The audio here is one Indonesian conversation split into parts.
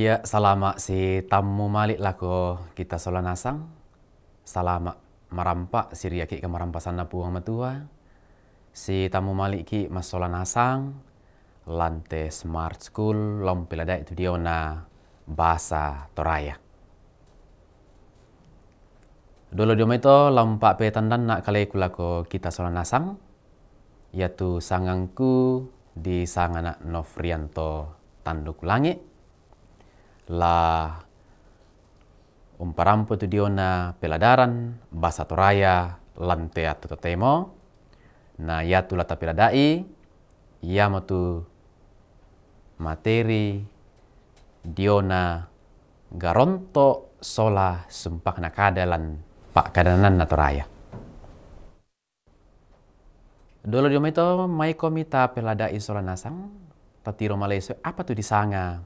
Ya selama si tamu malik lah kok kita solat nasang. Selama merampak si riaki ke merampasan sana puang metua. Si tamu malik ki mas solan nasang. Lante smart school lom pilada itu dia na bahasa toraya. Dulu dia itu lompak pe tandan nak kali kok kita solan nasang. Yaitu sanganku di sang anak Novrianto Tanduk Langit la umparampo tu diona peladaran basa toraya lante atau temo na yatu lata peladai ya motu materi diona garonto sola sumpak nakadalan pak kadanan natoraya. Dolo diomito mai komita peladai sola nasang tatiro Malaysia apa tu disanga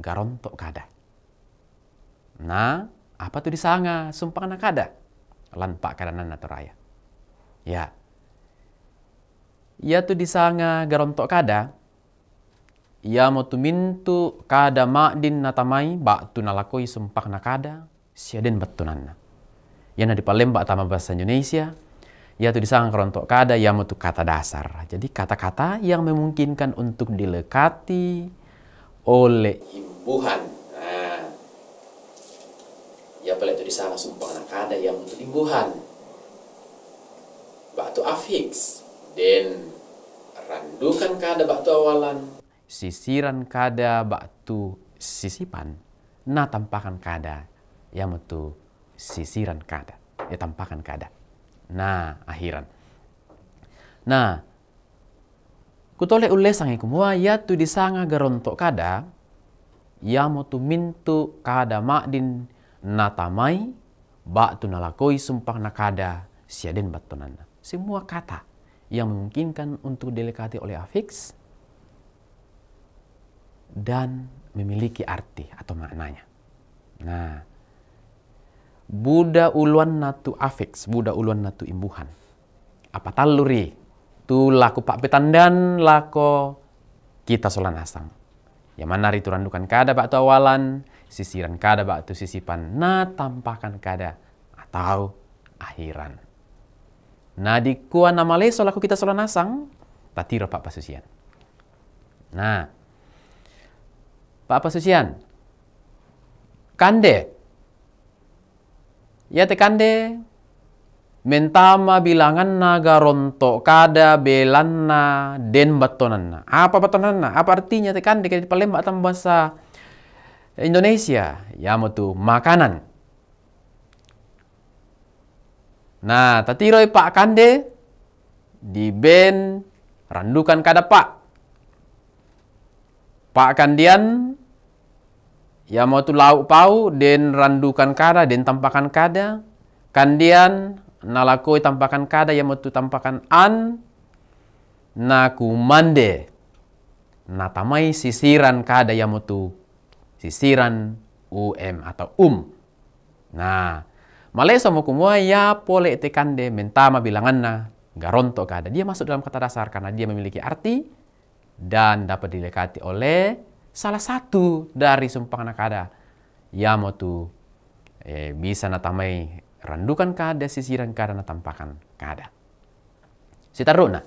garontok kada. Nah, apa tuh disanga sumpah nak kada? Lanpak kadanan atau raya. Ya. Ya tuh disanga garontok kada. Ya mau tu mintu kada makdin natamai bak tu nalakoi sumpah nak kada. Siaden betunanna. Ya na di Palembang tama bahasa Indonesia. Ia ya tuh disanga garontok kada. Ya mau tu kata dasar. Jadi kata-kata yang memungkinkan untuk dilekati oleh imbuhan nah ya pala itu di sana anak ada yang untuk imbuhan batu afix dan randukan kada batu awalan sisiran kada batu sisipan nah tampakan kada yang metu sisiran kada ya tampakan kada nah akhiran nah kutole ulesang sangi kumua ya tu disanga gerontok kada motu mintu kada makdin natamai ba'tu nalakoi sumpah nakada siaden batonana. Semua kata yang memungkinkan untuk dilekati oleh afiks dan memiliki arti atau maknanya. Nah, Buddha uluan natu afiks, Buddha uluan natu imbuhan. Apa taluri? Tu laku pak petandan lako kita solan asam mana turandukan kada baktu awalan, sisiran kada tu sisipan, na tampakan kada atau akhiran. Nah di kuan le solaku kita solan nasang, tatiro pak pasusian. Nah, pak pasusian, kande, ya te kande, mentama bilangan naga ronto kada belanna den batonanna apa batonanna apa artinya tekan dekat palembang atau bahasa Indonesia ya tu makanan nah Roy pak kande di ben randukan kada pak pak kandian ya mau tu lauk pau den randukan kada den tampakan kada kandian nalaku tampakan kada yang metu tampakan an naku mande natamai sisiran kada yang metu sisiran um atau um nah maleso kumua ya pole ma mentama na garonto kada dia masuk dalam kata dasar karena dia memiliki arti dan dapat dilekati oleh salah satu dari sumpangan kada ya metu eh, bisa natamai Randukan kada, sisiran kada, na tampakan kada. Sitaruna,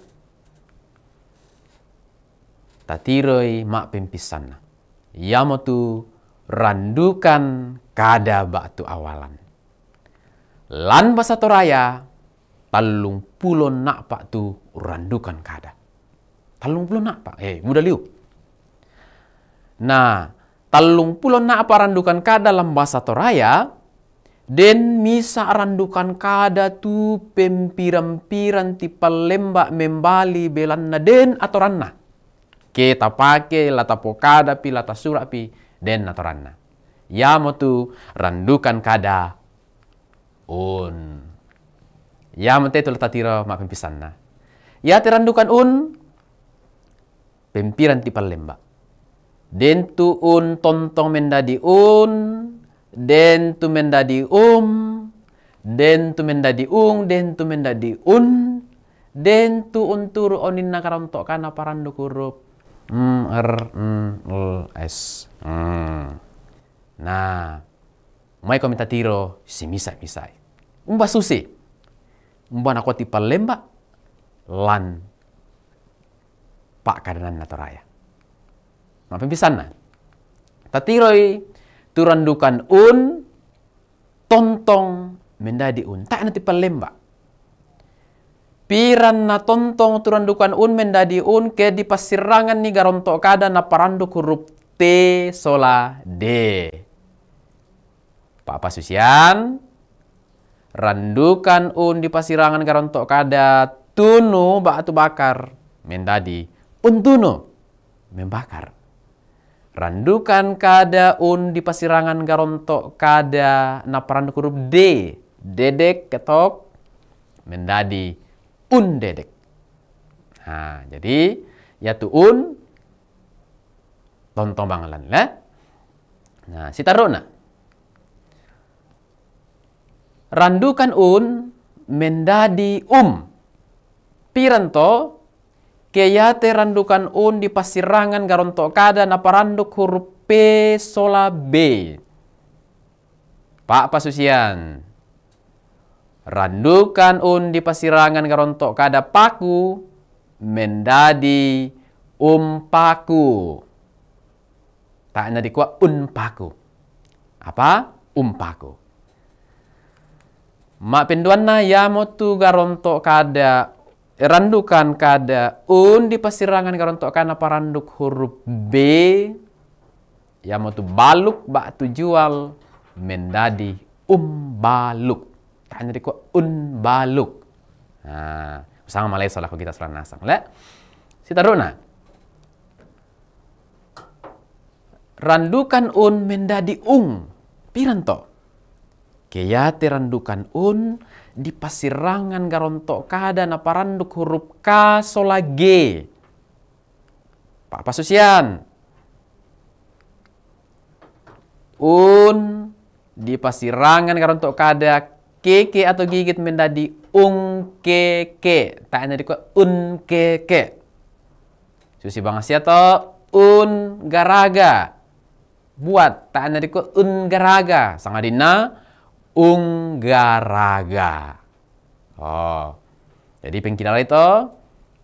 Tatiroi mak pimpisan na. Yamotu randukan kada batu awalan. Lan basa toraya talung pulo nak pak tu randukan kada. Talung pulo nak pak. Eh, hey, muda liu. Nah, talung pulo nak apa randukan kada dalam bahasa toraya Den misa randukan kada tu pempiran-piran tipe lembak membali belanna den atoranna. Kita pake lata pokada pi lata sura pi den atoranna. Ya tu randukan kada un. Ya mate tu lata tira ma pempisanna. Ya terandukan un pempiran tipe lembak. Den tu un tontong mendadi un den tu mendadi um, den tu mendadi ung, den tu mendadi un, den tu untur onin nakarantok kana parandu kurup. Mm, er, mm, l, s. Mm. Nah, mai tiro si misai misai. Umba susi, umba nakoti lembak lan pak kadanan natoraya. Maafin pisan na. Tatiroi turandukan un tontong mendadi un tak nanti pelemba piran na tontong turandukan un mendadi un ke di pasirangan ni garonto kada na parandu huruf T sola D Pak Susian randukan un di pasirangan garonto kada tunu batu bakar mendadi tunu membakar Randukan kada un di pasirangan garonto kada naparan huruf D. Dedek ketok mendadi un dedek. Nah, jadi yaitu un tonton bangalan lah. Nah, si taruna. Randukan un mendadi um. Piranto Keyate randukan un di pasirangan garontok kada na paranduk huruf P sola B. Pak Pasusian. Randukan un di pasirangan garontok kada paku mendadi umpaku. Tak ada kuat unpaku. Apa? Umpaku. Mak penduana ya motu garontok kada randukan kada un di pasirangan karontokan apa paranduk huruf B ya mau tu baluk bak tu jual mendadi um baluk tanya diku un baluk nah sama malai salah kita salah nasang le si taruna randukan un mendadi ung piranto Kaya terandukan un di pasirangan garontok kada na paranduk huruf K sola G. Pak Pasusian. Un di pasirangan garontok kada keke atau gigit mendadi ung keke. Tak ada di un keke. Susi bang to un garaga. Buat tak ada di un garaga. Sangadina unggaraga. Oh. Jadi pengkinal itu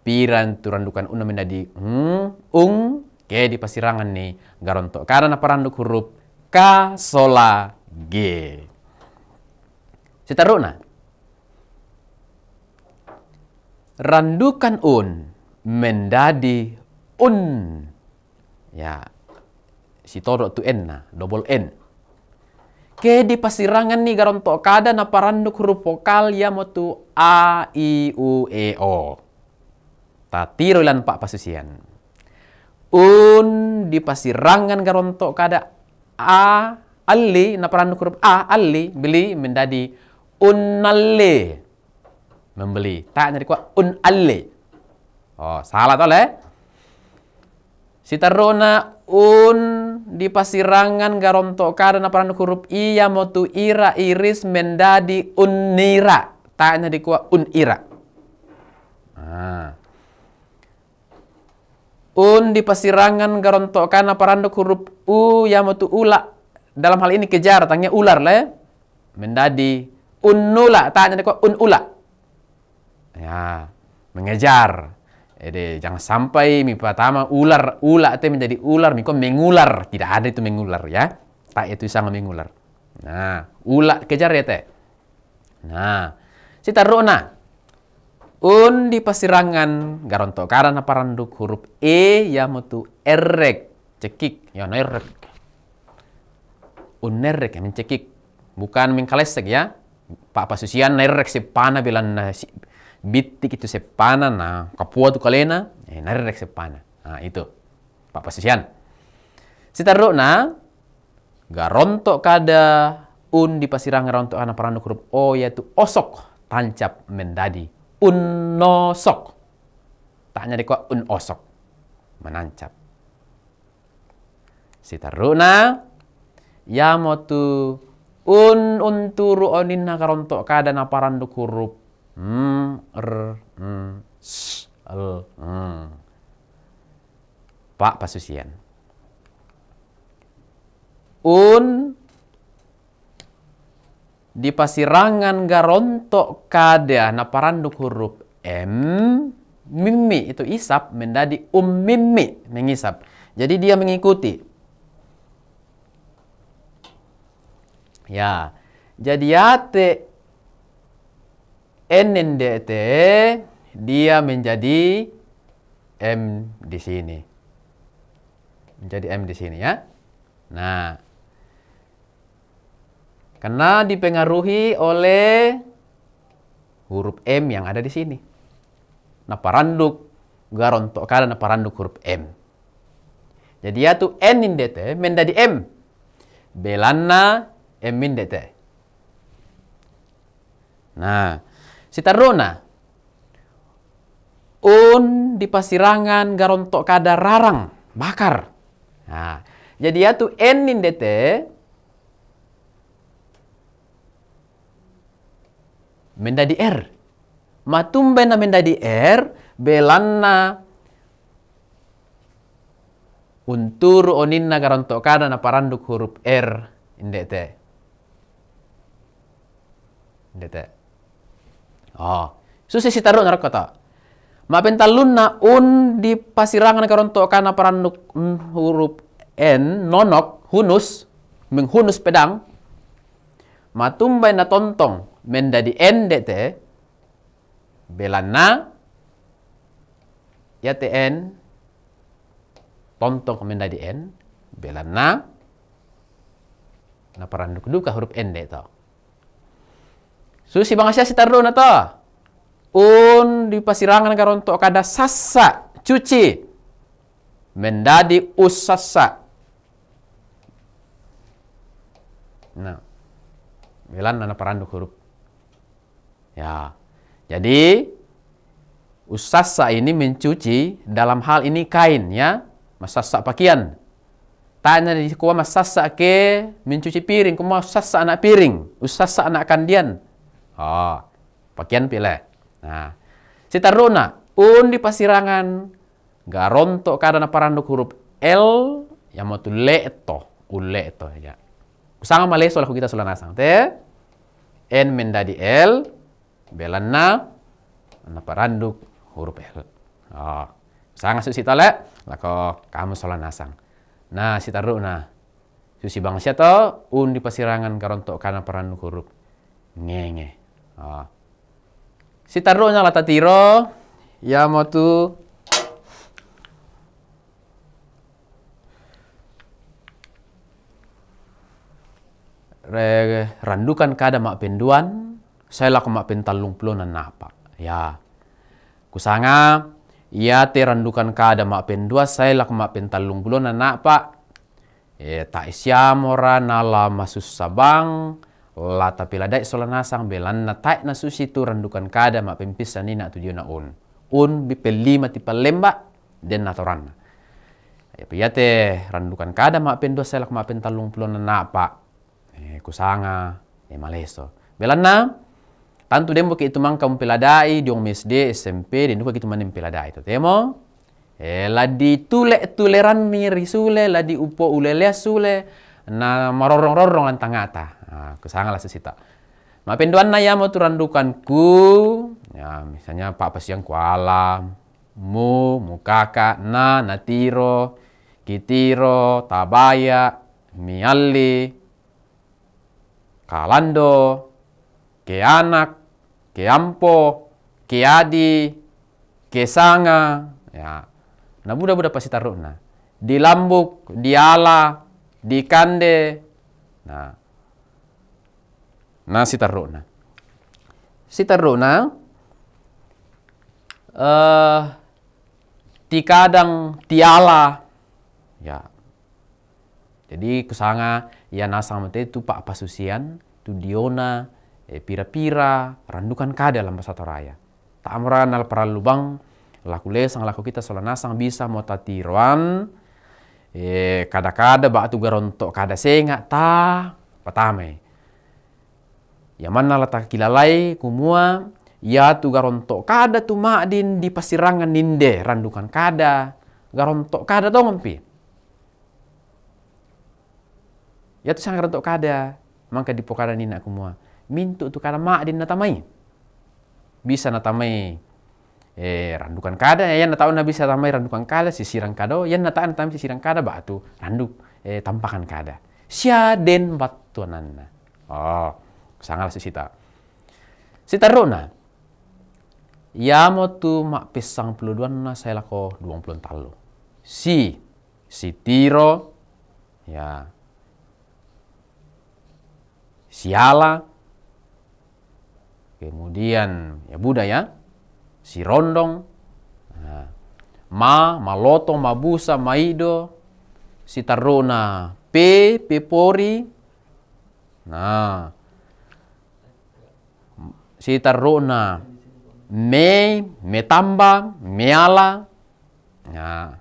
piran turandukan una menjadi ng, hmm, ung, ke di pasirangan nih garonto. Karena peran huruf k sola g. na, Randukan un menjadi un. Ya. Si todo tu n nah, double n. Ke di pasirangan nih garonto kada na paranduk huruf vokal ya motu a i u e o. tiru lan pak pasusian. Un di pasirangan garonto kada a alli na paranduk huruf a alli beli menjadi unalle membeli tak jadi kuat unalle. Oh salah toleh Si un di pasirangan garonto karena peran huruf iya motu ira iris mendadi unira tanya di kuah unira ah. un di pasirangan garonto karena peran huruf u ya motu ula dalam hal ini kejar tanya ular lah ya. mendadi unula tanya di kuah unula ya mengejar Ede, jangan sampai mi pertama ular ular itu menjadi ular mi mengular tidak ada itu mengular ya tak itu sangat mengular nah ular kejar ya teh nah si taruna un di pasirangan garonto karena paranduk huruf e ya mutu erek cekik ya nerek unerek mencekik bukan mengkalesek ya pak pasusian nerek si pana bilang nah, bitik e, itu sepana na kapua tu kalena eh, narerek sepana nah itu papasusian sitaru na garontok kada un di pasirang garonto ana parando kurup o oh, yaitu osok tancap mendadi un nosok taknya deko un osok menancap sitaruna ya motu un unturu onin garontok kada naparan dukurup m, hmm, r, m, s, l, m. Hmm. Pak Pasusian. Un di pasirangan garontok kada naparanduk huruf m mimmi itu isap menjadi um mimmi mengisap. Jadi dia mengikuti. Ya. Jadi ate NNDT dia menjadi M di sini. Menjadi M di sini ya. Nah, karena dipengaruhi oleh huruf M yang ada di sini. Nah, paranduk garontok karena paranduk huruf M. Jadi ya tuh N DT menjadi M. Belana M DT. Nah, Sitarrona. Un di pasirangan garontok kada rarang bakar. Nah, jadi yatu enin dete mendadi R. Er. Matumbena mendadi R er, belanna untur na garontok kada na paranduk huruf R er, indete. Indete. Ah, susi si taruh narok kata. Mapen na un di pasirangan karonto kana huruf n nonok hunus menghunus pedang matumbay na tontong mendadi n dete belana yate n tontong mendadi n belana na paranduk duka huruf n dete Susi bangsa si na to Un di pasirangan to kada sasa cuci. Mendadi usasa. Nah. Milan na parandu huruf. Ya. Jadi usasa ini mencuci dalam hal ini kain ya. masasa pakaian. Tanya di kuah masasa ke mencuci piring. kuwa masassa anak piring. usasa anak kandian Oh, pakaian pilih. Nah, runa. un di pasirangan gak rontok karena paranduk huruf L yang mau tu leto, uleto ya. Usanga male solah kita sulah nasang teh. N mendadi L, belana na paranduk huruf L. Oh. Usanga susi le. lako kamu sulah nasang. Nah, runa. Susi bangsa to un di pasirangan garonto karena paranduk huruf ngenge. -nge. Ah. Si taruhnya lata tiro, ya mau tu. randukan kada mak penduan, saya laku mak pentalung pelonan napa. Ya, kusanga, ia te randukan kada mak pendua, saya laku mak pentalung pelonan napa. Ya, eh, tak isya mora nala masus sabang, la tapi la dai sola sang belan na tai na susi tu randukan kada ma pempisa ni na tujuh na un un bi pelima ti palemba den na toran ya piyate randukan kada ma pen selak ma pen talung puluh na pa eh kusanga eh maleso belan na tantu dembo ke itu mangka umpiladai diong mesde SMP den duka kita gitu manem peladai to temo eh ladi tule tuleran sule, ladi upo ulele sule na marorong-rorong lantangata Ah, nah, kesangalah sesita. Ma penduan naya mau turandukan ku, Ya, misalnya Pak yang kuala, Mu, mu kakak, na, natiro, kitiro, tabaya, miali, kalando, Ke Ke anak, ampo, Ke adi, Ke kesanga. Ya. Nah, buda buda pasti taruh. na, Di lambuk, di ala, di kande. Nah, na si si sitarruna uh, eh, tikadang tiala ya jadi kusanga ya nasang mati itu pak pasusian tu diona eh, pira-pira randukan kada dalam bahasa toraya Tak nal para lubang laku lesang laku kita sola nasang bisa mota tiruan eh, ya, kada-kada bak batu garontok kada senga ta patame ya mana letak kilalai kumua ya tu garonto kada tu makdin di pasirangan ninde randukan kada garonto kada dong ngompi ya tu sang garonto kada mangka di pokada nina kumua mintu tu kada na natamai bisa natamai eh randukan kada ya, ya natau nabi bisa tamai randukan kada sirang kada ya nataan tamai sirang kada batu randuk eh tampakan kada syaden batuananna oh sangal Taruna, sitaruna ya mau tu mak pisang puluh dua na saya lako dua puluh talu si si tiro ya siala kemudian ya ya si rondong nah, ma maloto mabusa maido si taruna p pepori nah sitaruna me metamba meala ya.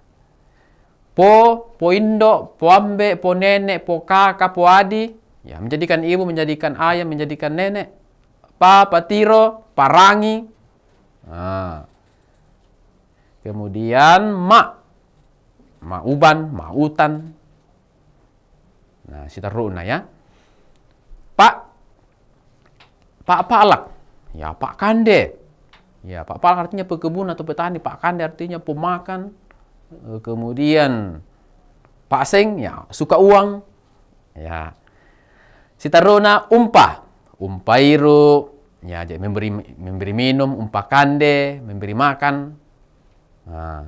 po po indo po ambe po nenek po kaka po adi ya menjadikan ibu menjadikan ayah menjadikan nenek papa Patiro, parangi nah. Ya. kemudian Ma, Mauban, uban ma utan nah sitaruna ya pak pak palak Ya Pak Kande. Ya Pak Pal artinya pekebun atau petani. Pak Kande artinya pemakan. Eh, kemudian Pak Seng ya suka uang. Ya. Sitarona umpah. Umpairu. Ya jadi memberi memberi minum, umpah kande, memberi makan. Nah.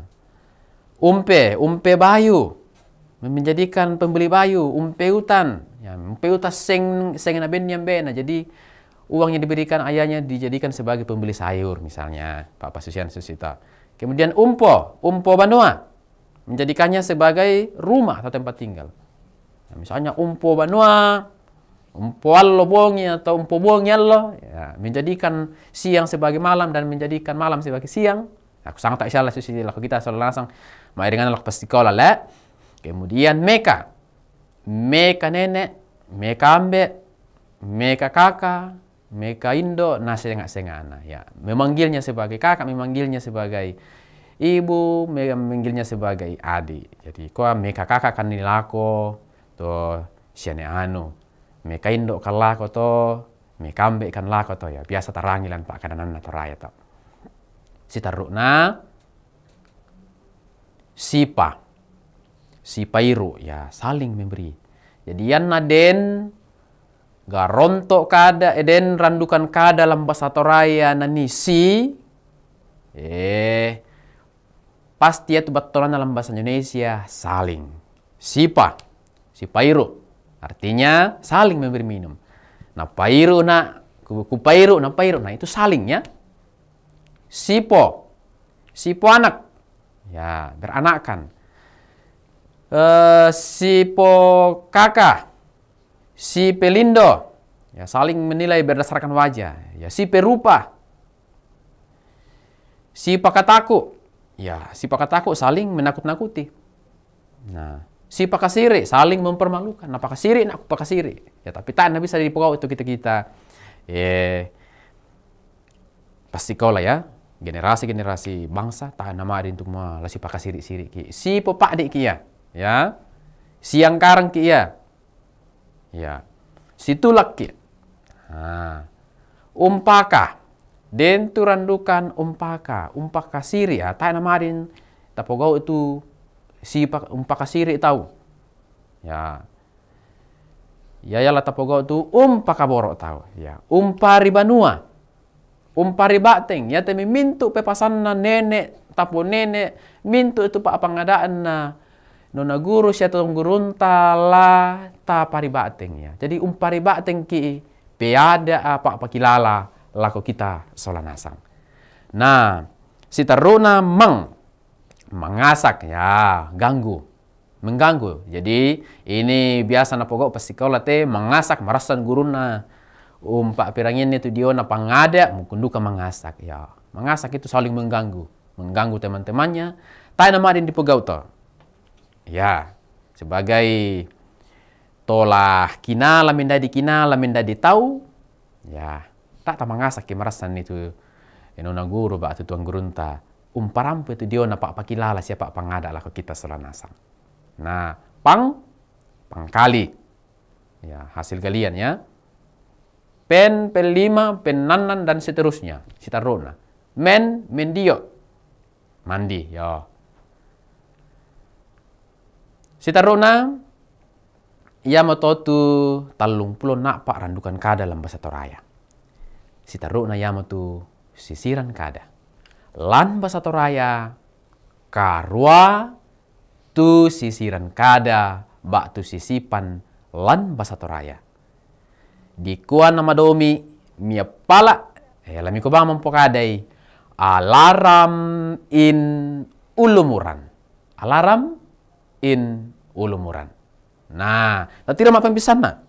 Umpe, umpe bayu. Menjadikan pembeli bayu, umpe hutan. Ya, umpe hutan seng seng na Nah, jadi uang yang diberikan ayahnya dijadikan sebagai pembeli sayur misalnya Pak Pasusian Susita. Kemudian umpo, umpo Banua menjadikannya sebagai rumah atau tempat tinggal. Nah, misalnya umpo Banua, umpo Allo Bongi atau umpo Bongi Allo, ya, menjadikan siang sebagai malam dan menjadikan malam sebagai siang. Aku sangat tak salah susi laku kita selalu langsung dengan laku pasti kau lah. Kemudian meka, meka nenek, meka ambek, meka kakak, Meka Indo nasengak sengana ya. Memanggilnya sebagai kakak, memanggilnya sebagai ibu, memanggilnya sebagai adik. Jadi koa meka kakak kan nilako to siane anu. Meka Indo kan lako to, meka kan lako to ya. Biasa tarangilan pak kadanan atau raya to. Sitarukna sipa. Sipairu ya saling memberi. Jadi yan naden garonto kada eden randukan kada lambasa toraya nanisi eh pasti itu ya betulan dalam bahasa Indonesia saling sipa sipairu artinya saling memberi minum nah pairu nak kuku pairu nah pairu nah itu saling salingnya sipo sipo anak ya beranakan e, eh, sipo kakak si pelindo, ya saling menilai berdasarkan wajah, ya si perupa, si pakataku, ya si pakataku saling menakut-nakuti. Nah, si pakasiri saling mempermalukan. Nah, pakasiri nak pakasiri. Ya, tapi tak bisa dipukau itu kita-kita. eh ya, pasti kau lah ya generasi-generasi bangsa tak nama ada untuk malah si pakai sirik-sirik ki si pepak dik kia ya, ya. siang karang kia ya. Ya. situ laki. Nah. Umpaka. Den turandukan umpaka. Umpaka siri ya. Tak namarin. Tapogau itu si umpaka siri tahu. Ya. Ya ya yalah tapogau itu umpaka borok tahu. Ya. Umpari banua. Umpari bateng. Ya temi mintu pepasan na nenek. Tapo nenek. Mintu itu pak pengadaan na nona guru gurun tala ta paribateng ya. Jadi umpari bating ki peada apa pakilala lako kita solanasang. Nah, si taruna meng mengasak ya, ganggu, mengganggu. Jadi ini biasa na pokok pasikola te mengasak marasan guruna. Umpak pirangin itu dia na pangada mukunduka mengasak ya. Mengasak itu saling mengganggu, mengganggu teman-temannya. Tai nama di pegau to Ya, sebagai tolah kina laminda di kina laminda di tau. Ya, tak tamangasa kemarasan itu enona guru ba tu tuang umparam Umparampu itu dia napak pakilala siapa pangada lah kita selanasang. Nah, pang pangkali. Ya, hasil galian ya. Pen, pen lima, pen nanan, dan seterusnya. Sitarona. Men, mendio. Mandi, ya taruna ia matotu talung pulau pak randukan kada dalam bahasa Toraya. Sitarona ia matu sisiran kada. Lan bahasa Toraya karua tu sisiran kada bak tu sisipan lan bahasa Toraya. Di kuan nama domi mia pala eh lami ko bang mempokadai alaram in ulumuran. Alaram in ulumuran. Nah, tatira mapempisan na.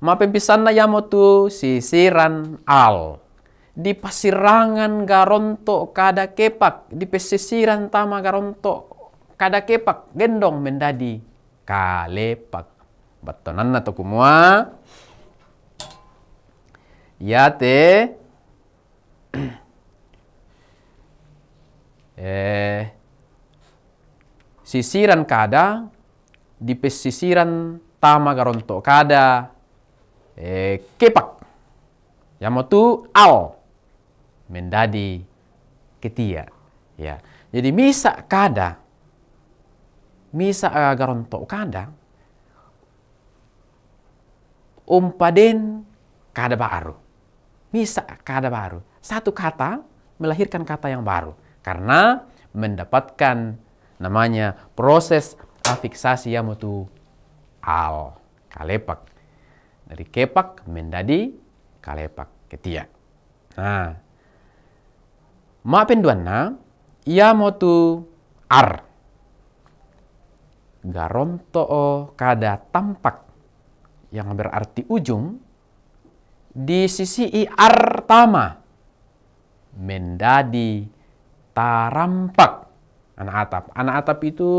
Mapempisan na yang tu sisiran al. Di pasirangan garonto kada kepak. Di pesisiran tama garonto kada kepak. Gendong mendadi kalepak. Batonan na to Ya Yate. eh, sisiran kada di pesisiran Tama Garonto kada eh, kepak Yamotu al mendadi ketia ya jadi misa kada misa e, Garonto kada umpaden kada baru misa kada baru satu kata melahirkan kata yang baru karena mendapatkan namanya proses afiksasi ya motu al kalepak dari kepak mendadi kalepak ketia nah maafin na ia ya, motu ar garontoo kada tampak yang berarti ujung di sisi i tama mendadi tarampak anak atap anak atap itu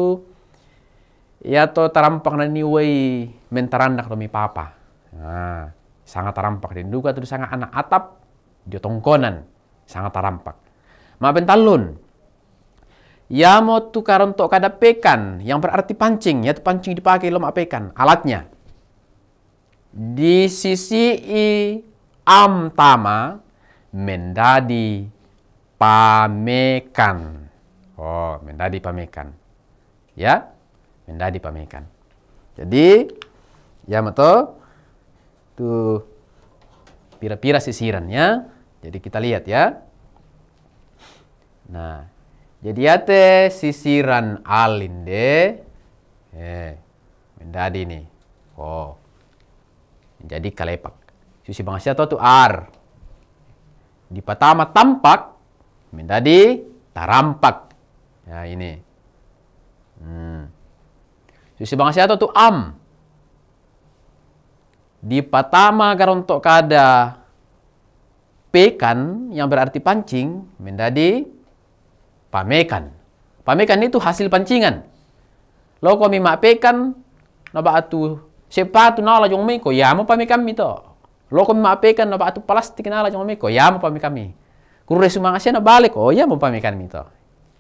Ya tarampak na niway mentarandak to mi papa. Nah, sangat tarampak din duga tu sangat anak atap dia tongkonan sangat tarampak. Ma bentalun. Ya mo tukar untuk kada pekan yang berarti pancing, ya pancing dipakai lo pekan alatnya. Di sisi i am tama mendadi pamekan. Oh, mendadi pamekan. Ya, benda dipamerkan. Jadi, ya betul. Tuh pira-pira sisirannya. Jadi kita lihat ya. Nah, jadi ate sisiran alinde eh mendadi nih. Oh. Menjadi kalepak. Susi bangsa atau tu ar. Di pertama tampak mendadi tarampak. Ya ini. Hmm. Sisi bangsa atau tu am. Di patama garontok kada pekan yang berarti pancing menjadi pamekan. Pamekan itu hasil pancingan. Lo kami mak pekan naba atu sepatu nala jong meko ya mau pamekan mito. Lo kami mak pekan naba atu plastik nala jong meko ya mau pamekan mi. Kurure sumangasnya balik oh ya mau pamekan mito.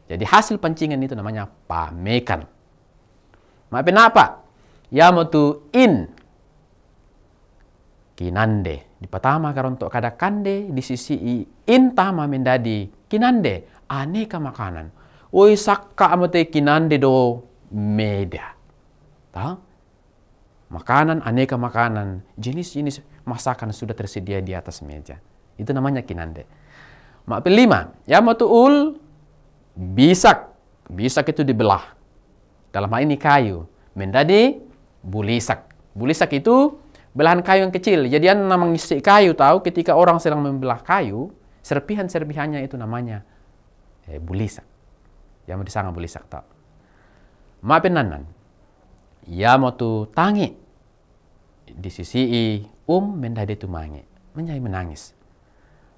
Jadi hasil pancingan itu namanya pamekan. Maafin apa? Yamotu in kinande. Di pertama untuk kada kande di sisi i in tama mendadi kinande aneka makanan. Oi sakka amate kinande do meda. Ta? Makanan aneka makanan, jenis-jenis masakan sudah tersedia di atas meja. Itu namanya kinande. Mak lima, ya ul bisak. Bisak itu dibelah dalam hal ini kayu, menjadi bulisak. Bulisak itu belahan kayu yang kecil. Jadi anda namanya kayu tahu ketika orang sedang membelah kayu, serpihan-serpihannya itu namanya eh, bulisak. Yang disangka bulisak tahu. Maafin nanan. Ya mau tu tangi. Di sisi i, um mendadi tu mangi. menyai menangis.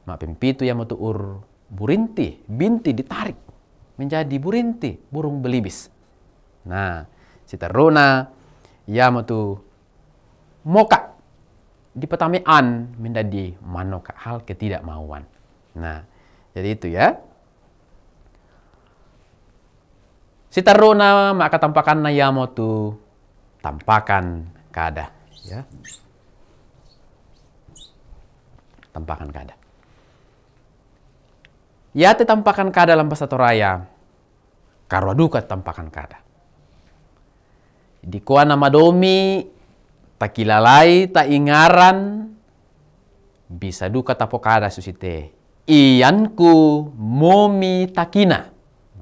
Maafin pitu yang mau tu ur burinti, binti ditarik. Menjadi burinti, burung belibis. Nah, Na, ya yamatu moka di dipatame an di manoka hal ketidakmauan. Nah, jadi itu ya. Sitaruna maka tampakan na yamotu tampakan kada ya. Tampakan kada. Ya tetampakan tampakan kada lampas satu raya. Karwaduka tampakan kada. Di kuana madomi, tak kilalai, tak ingaran, bisa duka tapokada susite. ianku momi takina.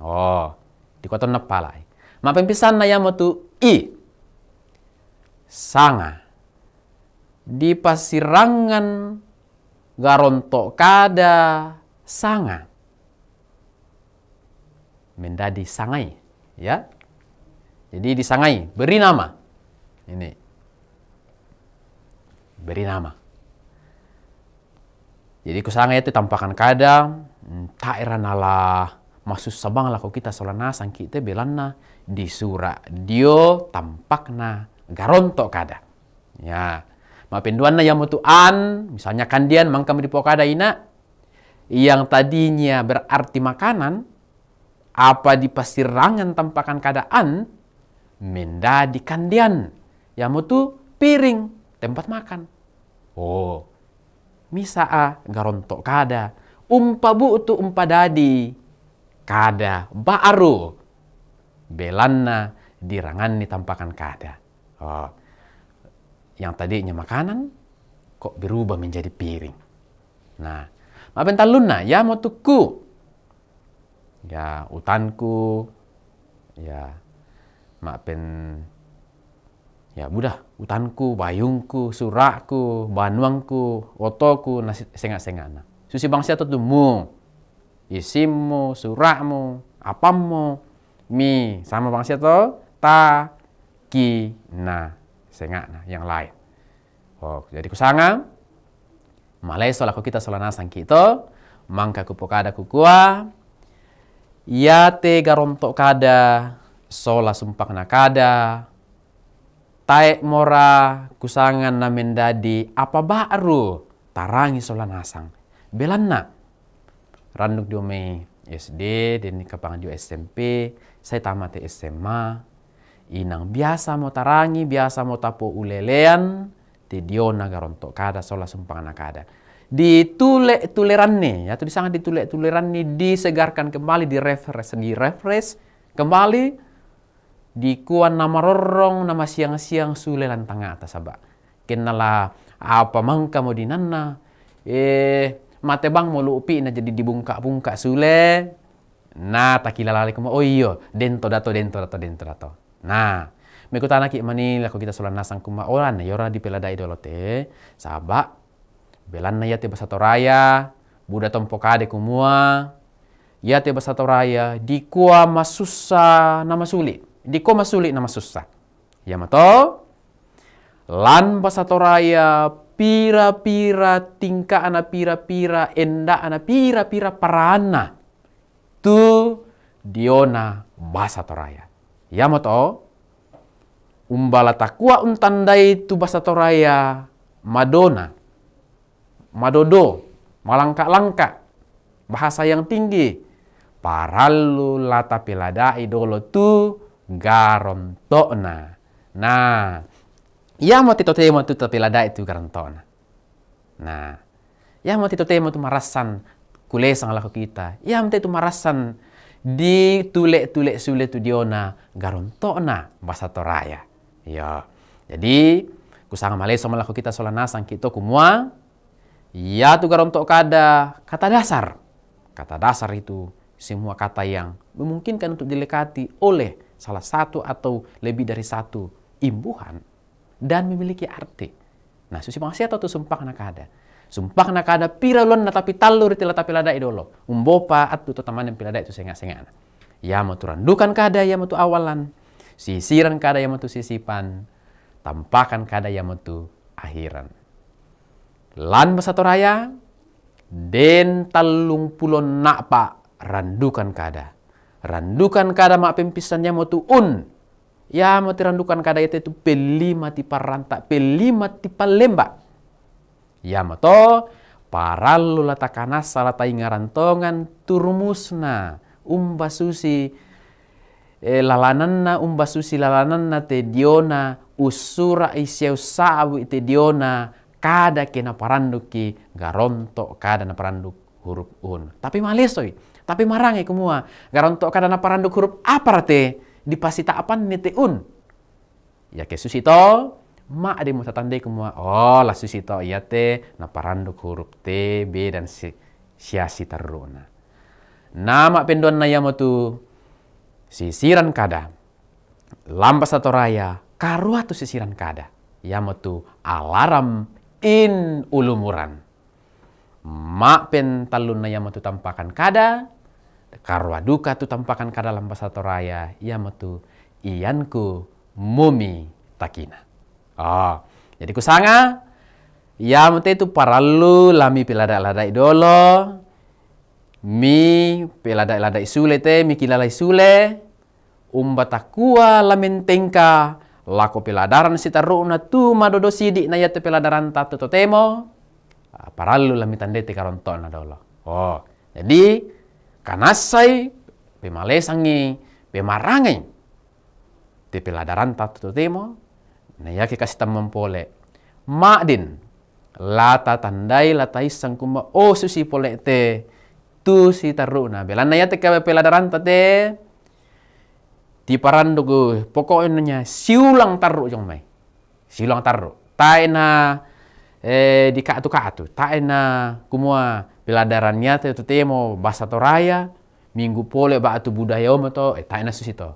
Oh, di kota palai Ma pempisan na tu i. Sanga. Di pasirangan garonto kada sanga. Mendadi sangai. Ya, jadi disangai, beri nama. Ini. Beri nama. Jadi kusangai itu tampakan kadang, hmm, tak Allah, maksud sabang lah kita solana sang kita belanna di surat dio tampakna garonto kada. Ya, maafin duana yang an, misalnya kandian mangkam di pokada ina, yang tadinya berarti makanan, apa di pasirangan tampakan kadaan, Menda di kandian. Yang mutu piring, tempat makan. Oh, misaa garontok kada. Umpa bu tu umpa dadi. Kada, baru. Belanna dirangan ni tampakan kada. Oh. Yang tadinya makanan, kok berubah menjadi piring. Nah, mabentar luna, ya mutuku. Ya, utanku. Ya, pen ya budah utanku bayungku suraku banuangku otoku nasi sengak sengana susi bangsa tumu isimmu surakmu apammu mi sama bangsa to ta ki na yang lain oh jadi ku kusanga malai solaku kita solana nasang kita mangka kupokada kukua ya te garontok kada sola sumpak kada, taek mora kusangan namendadi apa baru tarangi sola nasang. na, randuk ome SD, dan kapang di SMP, saya tamat SMA, inang biasa mau tarangi, biasa mau tapo ulelean, di naga garontok kada sola sumpak nakada. Ditule nih ya tuh sangat ditule nih disegarkan kembali, di refresh di refresh kembali di kuan nama rorong nama siang-siang sule sulelan atas saba kenala apa mangka mau nana eh mate bang mau lupi na jadi dibungka-bungka sule nah takilalali kamu oh iyo dento dato dento dato dento dato nah Mekut anak mani laku kita sulan nasang kuma olan yora iya di pelada idolote sabak belan na yate basato raya buda tompokade kumua yate basato raya di kua masusa nama sulit di koma sulit nama susah. ya mato? lan pasatoraya pira-pira tingkah ana pira-pira enda ana pira-pira perana tu diona bahasa toraya. mato? umbala takwa untandai tu bahasa toraya madona, madodo, malangka-langka, bahasa yang tinggi, paralu lata pelada idolo tu garontona. Nah, yang mau tito mau tu tapi lada itu garontona. Nah, yang mau tito mau tu marasan sang laku kita. Yang mau itu marasan di tulek-tulek sule tu diona garontona bahasa toraya. Ya. Jadi, kusang sama laku kita sang kita kumua. ya tu garontok kada kata dasar. Kata dasar itu semua kata yang memungkinkan untuk dilekati oleh salah satu atau lebih dari satu imbuhan dan memiliki arti. Nah, susi mangsia atau sumpah nakada. Sumpah nakada piralon na tapi talur tila tapi lada idolo. Umbopa atu to taman yang pilada itu sengah senga Ya matu Dukan kada ya matu awalan. Sisiran kada ya matu sisipan. Tampakan kada ya matu akhiran. Lan satu raya, den talung pulon nak pak randukan kada randukan kada mak pempisannya mo tu un ya mo randukan kada itu itu pelima mati paranta pelima mati palemba ya mo to parallu latakana salata ingarantongan turmusna umba susi eh, lalananna umba susi lalananna te diona usura isyau sawi te diona kada kena paranduki garontok kada na paranduk huruf un tapi malesoi. Tapi marangi kumua. Garanto kadana paranduk huruf aparte, di pasita apan un. Ya ke susito ma ade tatande iku mua. Oh lah susito iya te na paranduk huruf T, B dan C. Siasi taruna. Nama nah, pendon na yamotu sisiran kada. Lampas atau raya karuatu sisiran kada. Yamotu alaram in ulumuran. Mak pen talun na matu tampakan kada, karwa duka tu tampakan ka dalam bahasa toraya metu ianku mumi takina. Ah, jadi ku sanga ia metu itu paralu lami pilada-lada idolo mi pilada-lada isule te mi kilala isule umba umbatakua lamentengka lako peladaran na tu madodo sidik na yate peladaran tatu totemo paralu lami tandete karontona dolo. Oh, jadi kanasai pe malesangi pe marangai te peladaran tatu temo na yake kasi Ma' madin lata tandai lata isang kuma o susi pole te tu si taru na bela na yate kabe peladaran tate ti parandugu pokoknya siulang taru jong mai siulang taru taena eh di kaatu kaatu taena kumua peladarannya nyata itu temo bahasa toraya minggu pole ba budaya om to eh tak susi to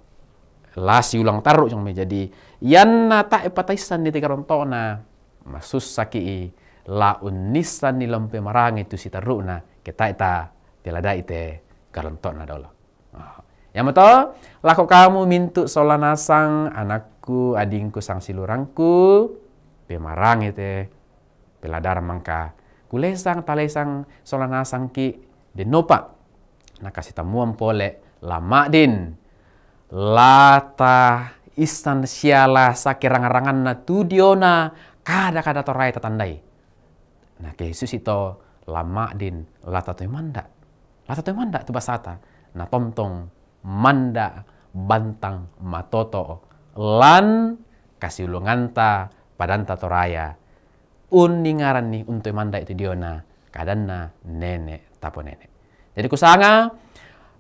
lasi ulang taruh yang menjadi yanna tak epatisan eh, di tiga rontona masus sakii la unisan ni lempe marang itu si na kita ita pelada ite na dolo yang betul laku kamu mintu solanasang anakku adingku sang silurangku pemarang ite peladar mangka kulesang talesang solana sangki denopa nopa nakasita muam pole lama din lata istan siala sakirangarangan na tudiona kada kada torai tatandai nah ke Yesus itu lama din lata tu manda lata tu manda tu basata na tomtong manda bantang matoto lan kasih ulunganta padanta toraya un ningaran ni untuk mandai itu diona kadana nenek tapo nenek jadi kusanga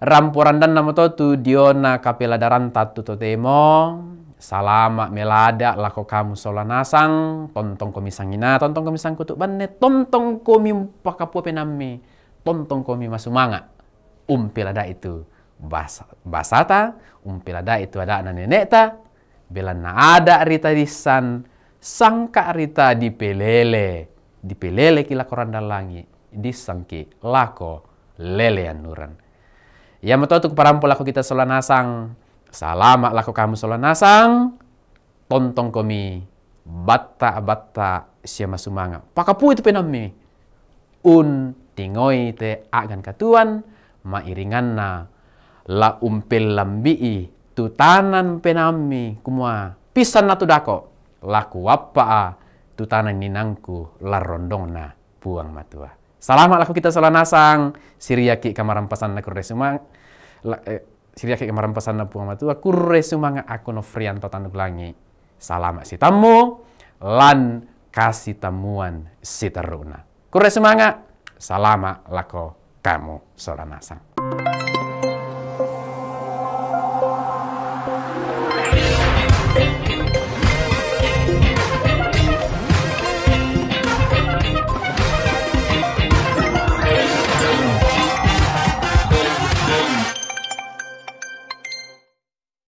rampuran dan nama to tu diona kapela daran tatu to temo salama melada lako kamu solanasang tontong komi sangina tontong komi sang kutuk banne tontong komi pakapu penami tontong komi masumanga umpilada itu bas basata umpilada itu ada anak nenek ta bila na ada rita disan sangka rita dipelele dipelele kila koranda langi disangki lako lelean nuran ya tu parampo lako kita nasang. salama lako kamu nasang. tontong komi batta batta siama sumanga pakapu itu penami un tingoi te agan katuan mairingan na la umpel lambii tutanan penami kumua pisan natu dako laku tuh tutana ninangku larondongna buang matua. Salam laku kita nasang siriaki kamarampasan na kurre sumang la, eh, siriaki pesan na buang matua kurre aku no frianto tanduk langi. Salamat si tamu lan kasih tamuan si teruna. Kurre semangat, salama lako kamu nasang.